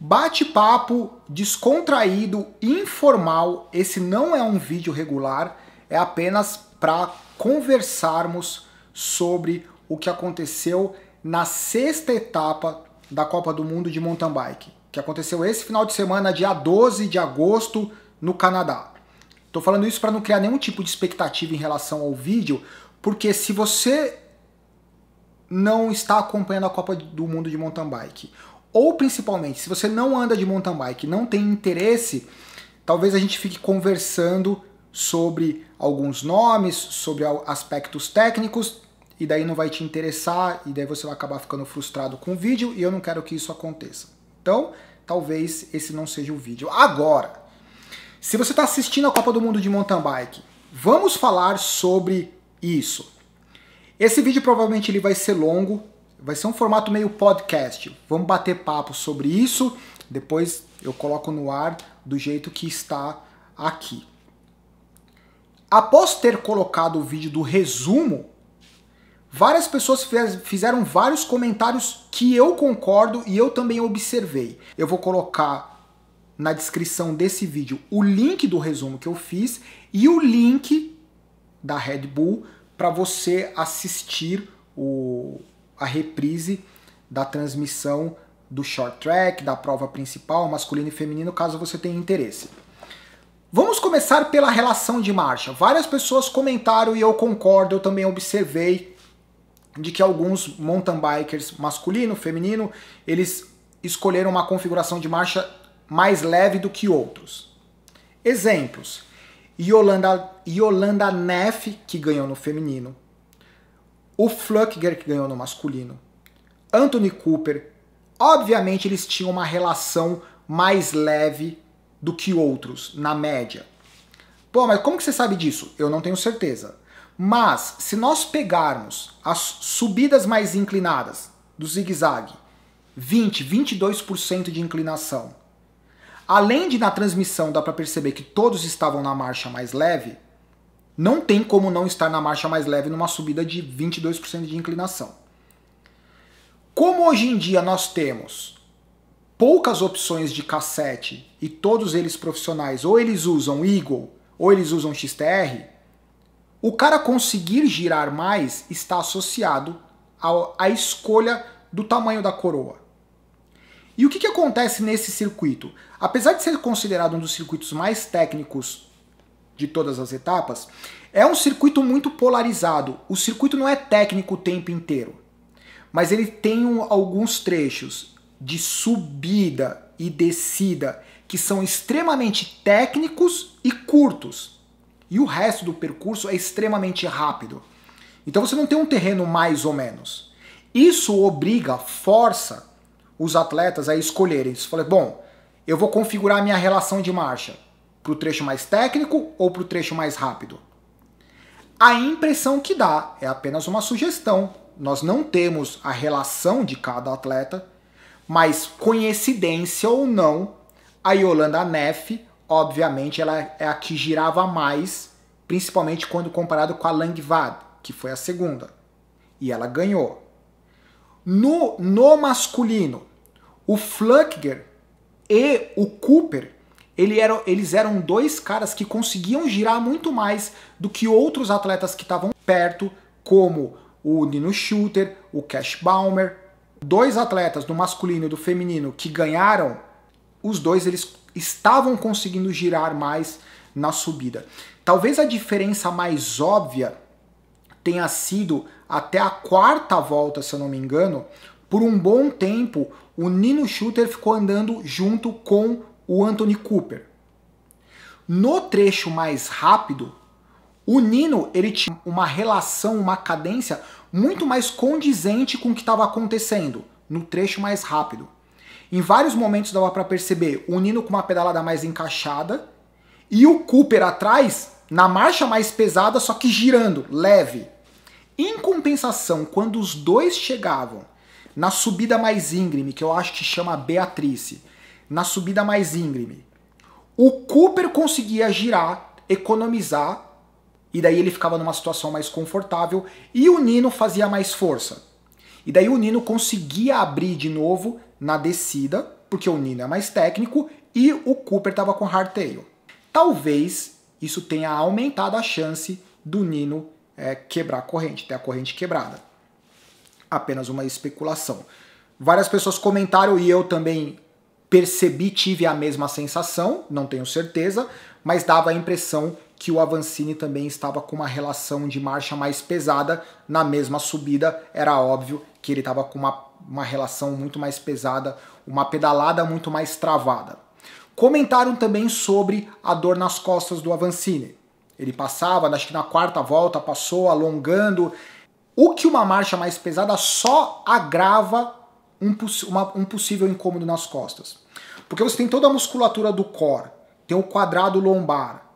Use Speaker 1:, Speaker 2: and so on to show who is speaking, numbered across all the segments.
Speaker 1: Bate-papo descontraído, informal. Esse não é um vídeo regular, é apenas para conversarmos sobre o que aconteceu na sexta etapa da Copa do Mundo de mountain bike, que aconteceu esse final de semana, dia 12 de agosto, no Canadá. Estou falando isso para não criar nenhum tipo de expectativa em relação ao vídeo, porque se você não está acompanhando a Copa do Mundo de mountain bike ou principalmente, se você não anda de mountain bike, não tem interesse, talvez a gente fique conversando sobre alguns nomes, sobre aspectos técnicos, e daí não vai te interessar, e daí você vai acabar ficando frustrado com o vídeo, e eu não quero que isso aconteça. Então, talvez esse não seja o vídeo. Agora, se você está assistindo a Copa do Mundo de Mountain Bike, vamos falar sobre isso. Esse vídeo provavelmente ele vai ser longo, Vai ser um formato meio podcast. Vamos bater papo sobre isso. Depois eu coloco no ar do jeito que está aqui. Após ter colocado o vídeo do resumo, várias pessoas fizeram vários comentários que eu concordo e eu também observei. Eu vou colocar na descrição desse vídeo o link do resumo que eu fiz e o link da Red Bull para você assistir o a reprise da transmissão do short track, da prova principal, masculino e feminino, caso você tenha interesse. Vamos começar pela relação de marcha. Várias pessoas comentaram e eu concordo, eu também observei de que alguns mountain bikers masculino, feminino, eles escolheram uma configuração de marcha mais leve do que outros. Exemplos: Yolanda, Yolanda Neff, que ganhou no feminino, o Flucker que ganhou no masculino. Anthony Cooper. Obviamente eles tinham uma relação mais leve do que outros, na média. Pô, mas como que você sabe disso? Eu não tenho certeza. Mas, se nós pegarmos as subidas mais inclinadas do zigue-zague, 20, 22% de inclinação, além de na transmissão dá para perceber que todos estavam na marcha mais leve, não tem como não estar na marcha mais leve numa subida de 22% de inclinação. Como hoje em dia nós temos poucas opções de cassete e todos eles profissionais, ou eles usam Eagle, ou eles usam XTR, o cara conseguir girar mais está associado à escolha do tamanho da coroa. E o que, que acontece nesse circuito? Apesar de ser considerado um dos circuitos mais técnicos de todas as etapas, é um circuito muito polarizado. O circuito não é técnico o tempo inteiro, mas ele tem um, alguns trechos de subida e descida que são extremamente técnicos e curtos. E o resto do percurso é extremamente rápido. Então você não tem um terreno mais ou menos. Isso obriga, força os atletas a escolherem. Você fala, bom, eu vou configurar a minha relação de marcha para o trecho mais técnico ou para o trecho mais rápido? A impressão que dá é apenas uma sugestão. Nós não temos a relação de cada atleta, mas coincidência ou não, a Yolanda Neff, obviamente, ela é a que girava mais, principalmente quando comparado com a Langvad, que foi a segunda. E ela ganhou. No, no masculino, o Flucker e o Cooper ele era, eles eram dois caras que conseguiam girar muito mais do que outros atletas que estavam perto, como o Nino Schulter, o Cash Balmer. Dois atletas, do masculino e do feminino, que ganharam, os dois eles estavam conseguindo girar mais na subida. Talvez a diferença mais óbvia tenha sido até a quarta volta, se eu não me engano, por um bom tempo, o Nino Shooter ficou andando junto com o Anthony Cooper. No trecho mais rápido, o Nino ele tinha uma relação, uma cadência muito mais condizente com o que estava acontecendo no trecho mais rápido. Em vários momentos dava para perceber o Nino com uma pedalada mais encaixada e o Cooper atrás na marcha mais pesada, só que girando, leve. Em compensação, quando os dois chegavam na subida mais íngreme, que eu acho que chama Beatrice, na subida mais íngreme. O Cooper conseguia girar, economizar, e daí ele ficava numa situação mais confortável, e o Nino fazia mais força. E daí o Nino conseguia abrir de novo na descida, porque o Nino é mais técnico, e o Cooper estava com hardtail. Talvez isso tenha aumentado a chance do Nino é, quebrar a corrente, ter a corrente quebrada. Apenas uma especulação. Várias pessoas comentaram e eu também percebi, tive a mesma sensação, não tenho certeza, mas dava a impressão que o Avancini também estava com uma relação de marcha mais pesada na mesma subida. Era óbvio que ele estava com uma, uma relação muito mais pesada, uma pedalada muito mais travada. Comentaram também sobre a dor nas costas do Avancini. Ele passava, acho que na quarta volta, passou alongando. O que uma marcha mais pesada só agrava um, uma, um possível incômodo nas costas. Porque você tem toda a musculatura do core, tem o quadrado lombar.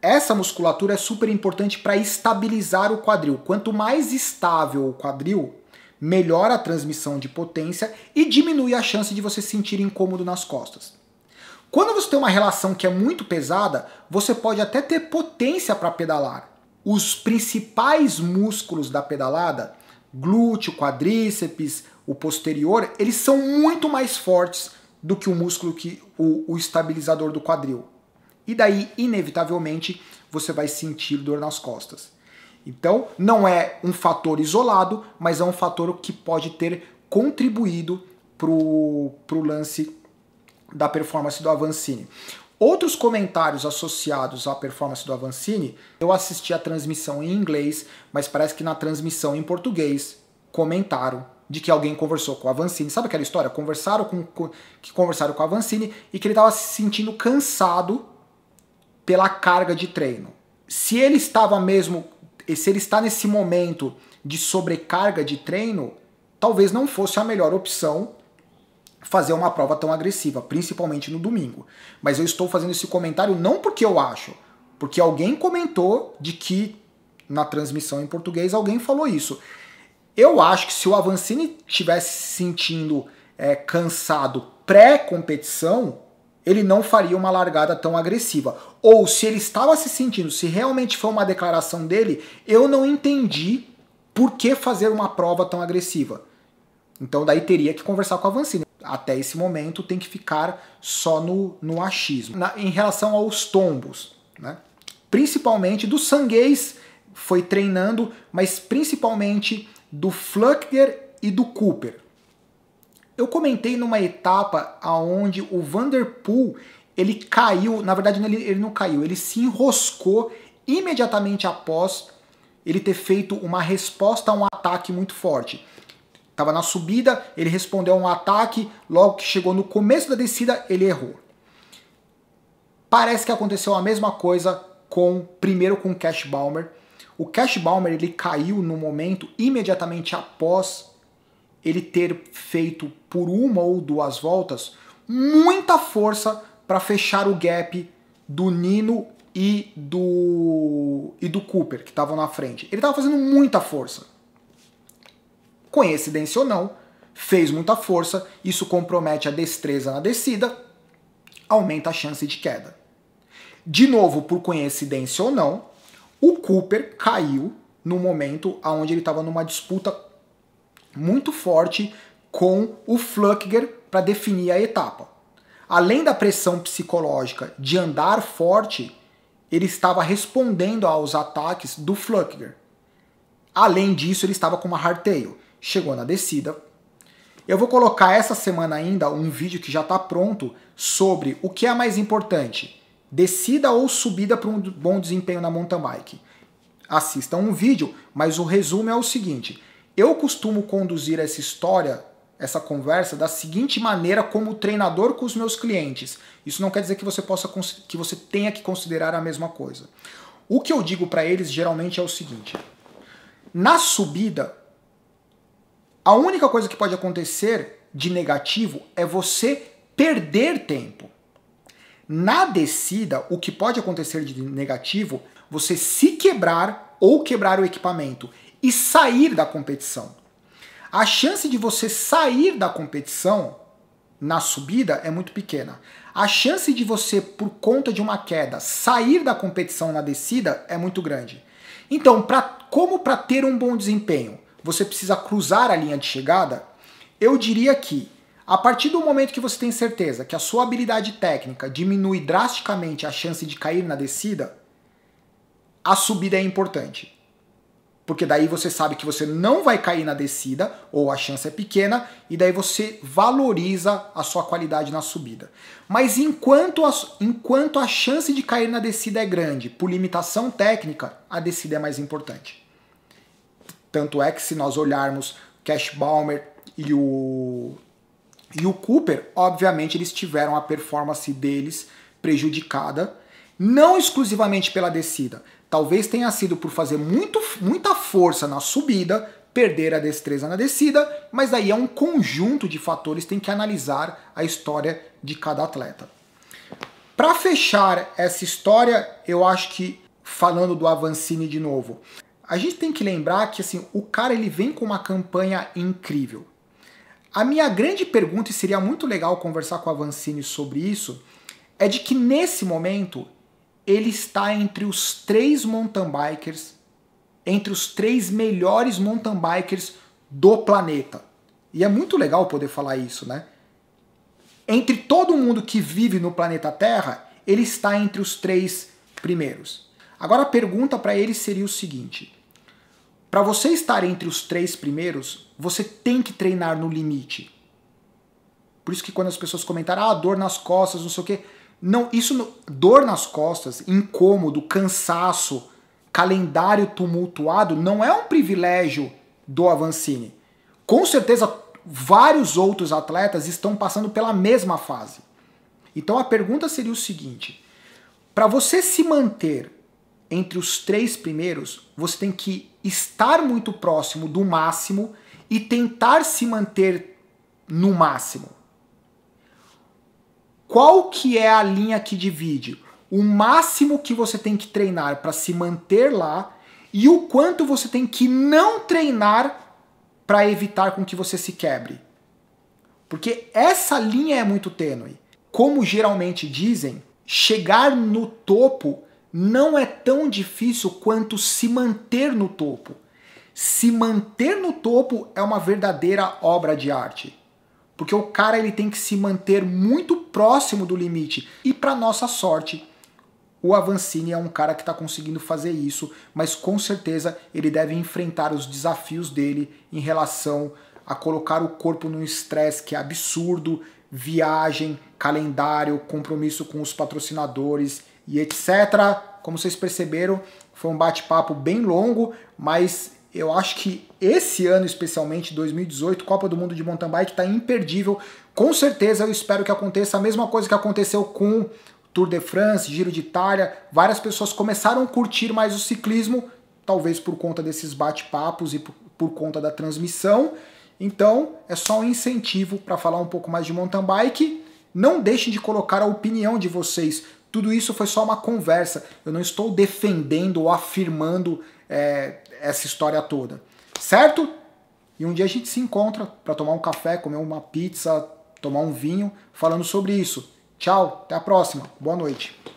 Speaker 1: Essa musculatura é super importante para estabilizar o quadril. Quanto mais estável o quadril, melhora a transmissão de potência e diminui a chance de você sentir incômodo nas costas. Quando você tem uma relação que é muito pesada, você pode até ter potência para pedalar. Os principais músculos da pedalada, glúteo, quadríceps, o posterior, eles são muito mais fortes do que o músculo que o, o estabilizador do quadril. E daí, inevitavelmente, você vai sentir dor nas costas. Então, não é um fator isolado, mas é um fator que pode ter contribuído para o lance da performance do Avancini. Outros comentários associados à performance do Avancini, eu assisti a transmissão em inglês, mas parece que na transmissão em português comentaram de que alguém conversou com a Avancini. Sabe aquela história? Conversaram com, com que conversaram com a Avancini e que ele estava se sentindo cansado pela carga de treino. Se ele estava mesmo, se ele está nesse momento de sobrecarga de treino, talvez não fosse a melhor opção fazer uma prova tão agressiva, principalmente no domingo. Mas eu estou fazendo esse comentário não porque eu acho, porque alguém comentou de que na transmissão em português alguém falou isso. Eu acho que se o Avancini tivesse se sentindo é, cansado pré-competição, ele não faria uma largada tão agressiva. Ou se ele estava se sentindo, se realmente foi uma declaração dele, eu não entendi por que fazer uma prova tão agressiva. Então daí teria que conversar com a Avancini. Até esse momento tem que ficar só no, no achismo. Na, em relação aos tombos, né? principalmente do sanguês, foi treinando, mas principalmente do Fluchter e do Cooper. Eu comentei numa etapa aonde o Vanderpool ele caiu, na verdade ele, ele não caiu, ele se enroscou imediatamente após ele ter feito uma resposta a um ataque muito forte. Tava na subida, ele respondeu a um ataque, logo que chegou no começo da descida, ele errou. Parece que aconteceu a mesma coisa com primeiro com Cash Balmer, o Cash Balmer ele caiu no momento imediatamente após ele ter feito por uma ou duas voltas muita força para fechar o gap do Nino e do e do Cooper que estavam na frente. Ele estava fazendo muita força. Coincidência ou não, fez muita força, isso compromete a destreza na descida, aumenta a chance de queda. De novo, por coincidência ou não, o Cooper caiu no momento onde ele estava numa disputa muito forte com o Flucker para definir a etapa. Além da pressão psicológica de andar forte, ele estava respondendo aos ataques do Flucker. Além disso, ele estava com uma hardtail. Chegou na descida. Eu vou colocar essa semana ainda um vídeo que já está pronto sobre o que é mais importante: descida ou subida para um bom desempenho na mountain bike. Assista um vídeo, mas o resumo é o seguinte: eu costumo conduzir essa história, essa conversa da seguinte maneira como treinador com os meus clientes. Isso não quer dizer que você possa que você tenha que considerar a mesma coisa. O que eu digo para eles geralmente é o seguinte: na subida, a única coisa que pode acontecer de negativo é você perder tempo. Na descida, o que pode acontecer de negativo, você se quebrar ou quebrar o equipamento e sair da competição. A chance de você sair da competição na subida é muito pequena. A chance de você, por conta de uma queda, sair da competição na descida é muito grande. Então, pra, como para ter um bom desempenho, você precisa cruzar a linha de chegada, eu diria que a partir do momento que você tem certeza que a sua habilidade técnica diminui drasticamente a chance de cair na descida, a subida é importante. Porque daí você sabe que você não vai cair na descida, ou a chance é pequena, e daí você valoriza a sua qualidade na subida. Mas enquanto a, enquanto a chance de cair na descida é grande, por limitação técnica, a descida é mais importante. Tanto é que se nós olharmos Cash Balmer e o e o Cooper, obviamente, eles tiveram a performance deles prejudicada, não exclusivamente pela descida. Talvez tenha sido por fazer muito, muita força na subida, perder a destreza na descida, mas aí é um conjunto de fatores, tem que analisar a história de cada atleta. Para fechar essa história, eu acho que falando do Avancini de novo, a gente tem que lembrar que assim, o cara ele vem com uma campanha incrível. A minha grande pergunta, e seria muito legal conversar com a Vancini sobre isso, é de que nesse momento ele está entre os três mountain bikers, entre os três melhores mountain bikers do planeta. E é muito legal poder falar isso, né? Entre todo mundo que vive no planeta Terra, ele está entre os três primeiros. Agora a pergunta para ele seria o seguinte: para você estar entre os três primeiros, você tem que treinar no limite. Por isso que quando as pessoas comentaram, ah, dor nas costas, não sei o quê. Não, isso. dor nas costas, incômodo, cansaço, calendário tumultuado, não é um privilégio do Avancini. Com certeza, vários outros atletas estão passando pela mesma fase. Então a pergunta seria o seguinte: para você se manter entre os três primeiros, você tem que estar muito próximo do máximo e tentar se manter no máximo. Qual que é a linha que divide o máximo que você tem que treinar para se manter lá e o quanto você tem que não treinar para evitar com que você se quebre? Porque essa linha é muito tênue. Como geralmente dizem, chegar no topo não é tão difícil quanto se manter no topo. Se manter no topo é uma verdadeira obra de arte. Porque o cara ele tem que se manter muito próximo do limite. E para nossa sorte, o Avancini é um cara que está conseguindo fazer isso, mas com certeza ele deve enfrentar os desafios dele em relação a colocar o corpo num estresse que é absurdo, viagem, calendário, compromisso com os patrocinadores e etc. Como vocês perceberam, foi um bate-papo bem longo, mas eu acho que esse ano, especialmente 2018, Copa do Mundo de Mountain Bike está imperdível. Com certeza eu espero que aconteça a mesma coisa que aconteceu com Tour de France, Giro de Itália. Várias pessoas começaram a curtir mais o ciclismo, talvez por conta desses bate-papos e por conta da transmissão. Então é só um incentivo para falar um pouco mais de mountain bike. Não deixem de colocar a opinião de vocês tudo isso foi só uma conversa. Eu não estou defendendo ou afirmando é, essa história toda. Certo? E um dia a gente se encontra para tomar um café, comer uma pizza, tomar um vinho, falando sobre isso. Tchau, até a próxima. Boa noite.